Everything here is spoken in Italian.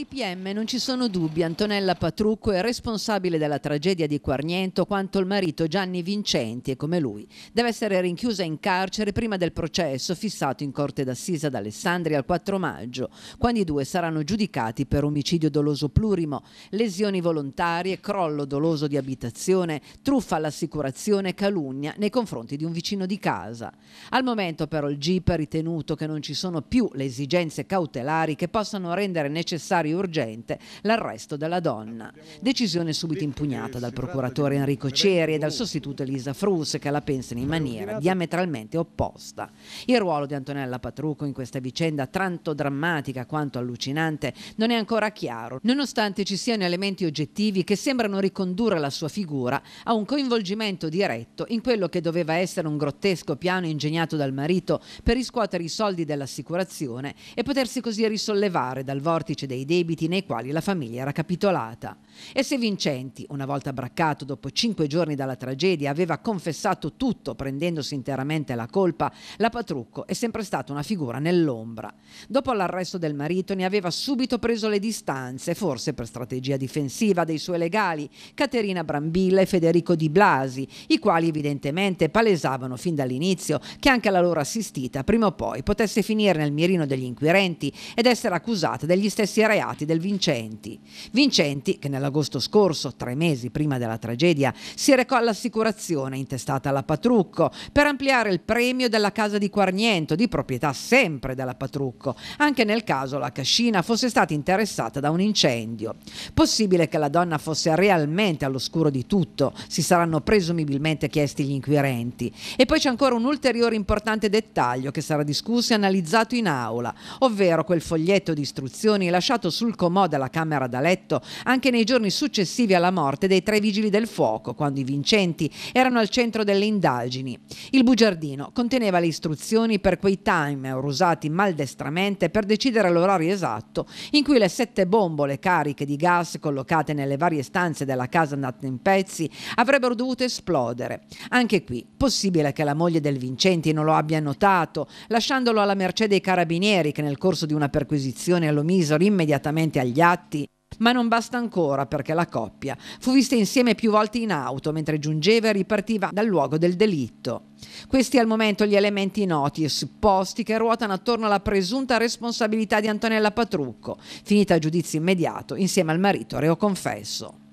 IPM non ci sono dubbi, Antonella Patrucco è responsabile della tragedia di Quarniento quanto il marito Gianni Vincenti e come lui deve essere rinchiusa in carcere prima del processo fissato in corte d'assisa ad Alessandria il 4 maggio, quando i due saranno giudicati per omicidio doloso plurimo, lesioni volontarie, crollo doloso di abitazione, truffa all'assicurazione e calunnia nei confronti di un vicino di casa. Al momento però il GIP ha ritenuto che non ci sono più le esigenze cautelari che possano rendere necessario necessario e urgente l'arresto della donna. Decisione subito impugnata dal procuratore Enrico Ceri e dal sostituto Elisa Frus che la pensano in maniera diametralmente opposta. Il ruolo di Antonella Patrucco in questa vicenda tanto drammatica quanto allucinante non è ancora chiaro, nonostante ci siano elementi oggettivi che sembrano ricondurre la sua figura a un coinvolgimento diretto in quello che doveva essere un grottesco piano ingegnato dal marito per riscuotere i soldi dell'assicurazione e potersi così risollevare dal vortice dei debiti debiti nei quali la famiglia era capitolata. E se Vincenti, una volta braccato dopo cinque giorni dalla tragedia, aveva confessato tutto prendendosi interamente la colpa, la Patrucco è sempre stata una figura nell'ombra. Dopo l'arresto del marito ne aveva subito preso le distanze, forse per strategia difensiva dei suoi legali, Caterina Brambilla e Federico Di Blasi, i quali evidentemente palesavano fin dall'inizio che anche la loro assistita prima o poi potesse finire nel mirino degli inquirenti ed essere accusata degli stessi reati rifugiati del Vincenti. Vincenti, che nell'agosto scorso, tre mesi prima della tragedia, si recò all'assicurazione intestata alla Patrucco per ampliare il premio della casa di Quarniento, di proprietà sempre della Patrucco, anche nel caso la cascina fosse stata interessata da un incendio. Possibile che la donna fosse realmente all'oscuro di tutto, si saranno presumibilmente chiesti gli inquirenti. E poi c'è ancora un ulteriore importante dettaglio che sarà discusso e analizzato in aula, ovvero quel foglietto di istruzioni lasciato su sul comò della camera da letto anche nei giorni successivi alla morte dei tre vigili del fuoco, quando i vincenti erano al centro delle indagini. Il bugiardino conteneva le istruzioni per quei timer usati maldestramente per decidere l'orario esatto in cui le sette bombole cariche di gas collocate nelle varie stanze della casa andata in pezzi avrebbero dovuto esplodere. Anche qui, possibile che la moglie del vincenti non lo abbia notato, lasciandolo alla mercé dei carabinieri che nel corso di una perquisizione lo misero immediatamente direttamente agli atti. Ma non basta ancora perché la coppia fu vista insieme più volte in auto mentre giungeva e ripartiva dal luogo del delitto. Questi al momento gli elementi noti e supposti che ruotano attorno alla presunta responsabilità di Antonella Patrucco, finita a giudizio immediato insieme al marito reo confesso.